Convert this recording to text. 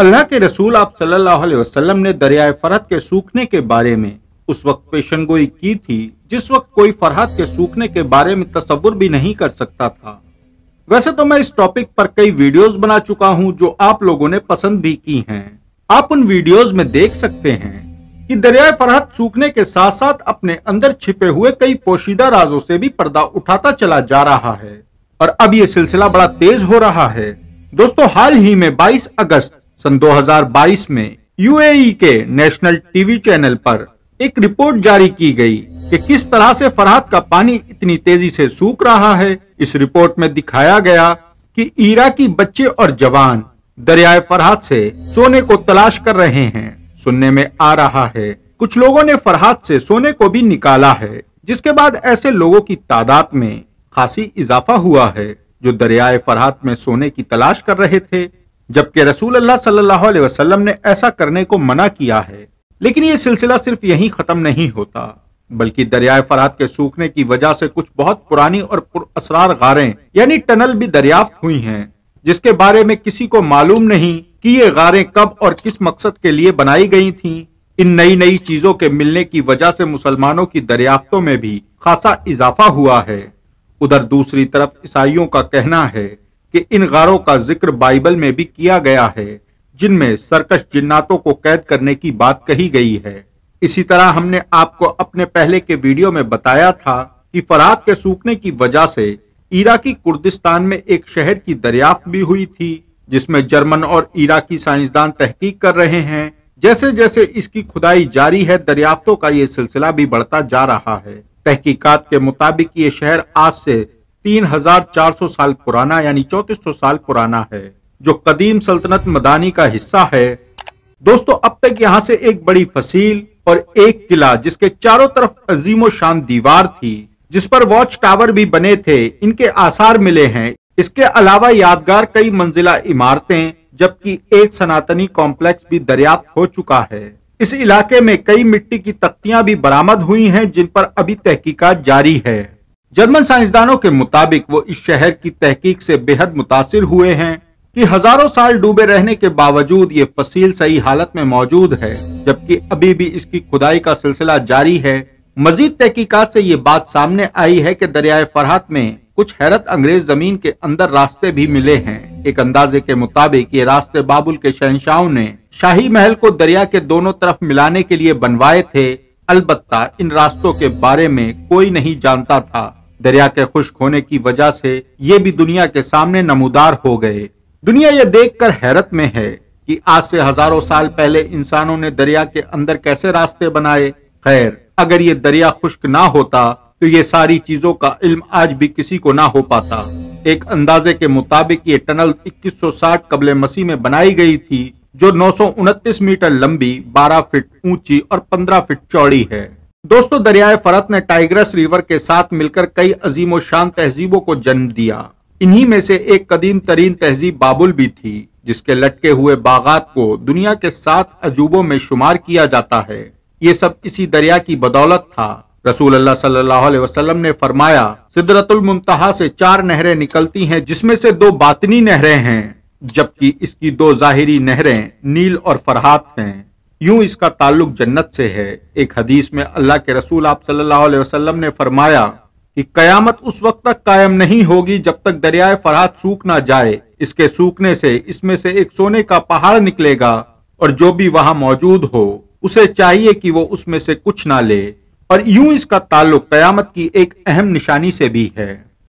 अल्लाह के रसूल आप सल्लल्लाहु अलैहि वसल्लम ने दरियाए फरहत के सूखने के बारे में उस वक्त पेशन गोई की थी जिस वक्त कोई फरहत के सूखने के बारे में तस्वुर भी नहीं कर सकता था वैसे तो मैं इस टॉपिक पर कई वीडियोस बना चुका हूं जो आप लोगों ने पसंद भी की हैं। आप उन वीडियोस में देख सकते हैं कि दरियाए फरहत सूखने के साथ साथ अपने अंदर छिपे हुए कई पोशीदा राजों से भी पर्दा उठाता चला जा रहा है और अब ये सिलसिला बड़ा तेज हो रहा है दोस्तों हाल ही में 22 अगस्त सन 2022 में यूएई के नेशनल टीवी चैनल पर एक रिपोर्ट जारी की गई कि किस तरह से फरहत का पानी इतनी तेजी से सूख रहा है इस रिपोर्ट में दिखाया गया कि की बच्चे और जवान दरियाए फरहत से सोने को तलाश कर रहे हैं सुनने में आ रहा है कुछ लोगों ने फरहत से सोने को भी निकाला है जिसके बाद ऐसे लोगों की तादाद में खासी इजाफा हुआ है जो दरियाए फरहत में सोने की तलाश कर रहे थे जबकि रसूल अल्लाह सल्लल्लाहु अलैहि वसल्लम ने ऐसा करने को मना किया है लेकिन ये सिलसिला सिर्फ यहीं खत्म नहीं होता बल्कि दरियाए फरात के सूखने की वजह से कुछ बहुत पुरानी और पुरअसरार गारें यानी टनल भी दरियाफ्त हुई हैं जिसके बारे में किसी को मालूम नहीं कि ये गारें कब और किस मकसद के लिए बनाई गई थीं इन नई नई चीजों के मिलने की वजह से मुसलमानों की दरियाफ्तों में भी खासा इजाफा हुआ है उधर दूसरी तरफ ईसाइयों का कहना है कि इन गारों का जिक्र बाइबल में भी किया गया है जिनमें सर्कस जिन्नातों को कैद करने की बात कही गई है इसी तरह हमने आपको अपने पहले के वीडियो में बताया था कि फरात के सूखने की वजह से इराकी कुर्दिस्तान में एक शहर की दरियाफ्त भी हुई थी जिसमें जर्मन और इराकी साइंसदान तहकीक कर रहे हैं जैसे जैसे इसकी खुदाई जारी है दरियाफ्तों का ये सिलसिला भी बढ़ता जा रहा है तहकीकात के मुताबिक ये शहर आज से 3,400 साल पुराना यानी सौ साल पुराना है जो कदीम सल्तनत मदानी का हिस्सा है दोस्तों अब तक यहाँ से एक बड़ी फसील और एक किला जिसके चारों तरफ अजीमो शान दीवार थी जिस पर वॉच टावर भी बने थे इनके आसार मिले हैं इसके अलावा यादगार कई मंजिला इमारतें जबकि एक सनातनी कॉम्प्लेक्स भी दरियाफ्त हो चुका है इस इलाके में कई मिट्टी की तख्तियां भी बरामद हुई हैं जिन पर अभी तहकीकात जारी है जर्मन साइंसदानों के मुताबिक वो इस शहर की तहकीक से बेहद मुतासर हुए हैं कि हजारों साल डूबे रहने के बावजूद ये फसील सही हालत में मौजूद है जबकि अभी भी इसकी खुदाई का सिलसिला जारी है मजीद तहकीकात से ये बात सामने आई है कि दरियाए फरहत में कुछ हैरत अंग्रेज जमीन के अंदर रास्ते भी मिले हैं एक अंदाजे के मुताबिक ये रास्ते बाबुल के शहनशाहों ने शाही महल को दरिया के दोनों तरफ मिलाने के लिए बनवाए थे अलबत्ता इन रास्तों के बारे में कोई नहीं जानता था दरिया के खुश्क होने की वजह से ये भी दुनिया के सामने नमूदार हो गए दुनिया ये देखकर हैरत में है कि आज से हजारों साल पहले इंसानों ने दरिया के अंदर कैसे रास्ते बनाए खैर अगर ये दरिया खुश्क ना होता तो ये सारी चीजों का इल्म आज भी किसी को ना हो पाता एक अंदाजे के मुताबिक ये टनल 2160 कबले मसीह में बनाई गई थी जो नौ मीटर लंबी 12 फीट ऊंची और 15 फीट चौड़ी है दोस्तों दरियाए फरत ने टाइग्रस रिवर के साथ मिलकर कई अजीम शान तहजीबों को जन्म दिया इन्हीं में से एक कदीम तरीन तहजीब बाबुल भी थी जिसके लटके हुए बागात को दुनिया के सात अजूबों में शुमार किया जाता है ये सब इसी दरिया की बदौलत था रसूल अल्लाह सल्लल्लाहु अलैहि वसल्लम ने फरमाया सिदरतुल मुमतहा से चार नहरें निकलती हैं जिसमें से दो बातनी नहरें हैं जबकि इसकी दो जाहिरी नहरें नील और फरहात हैं यूं इसका ताल्लुक जन्नत से है एक हदीस में अल्लाह के रसूल आप सल्लल्लाहु अलैहि वसल्लम ने फरमाया कि कयामत उस वक्त तक कायम नहीं होगी जब तक दरियाए फरहत सूख ना जाए इसके सूखने से इसमें से एक सोने का पहाड़ निकलेगा और जो भी वहां मौजूद हो उसे चाहिए कि वो उसमें से कुछ ना ले और यूं इसका ताल्लुक कयामत की एक अहम निशानी से भी है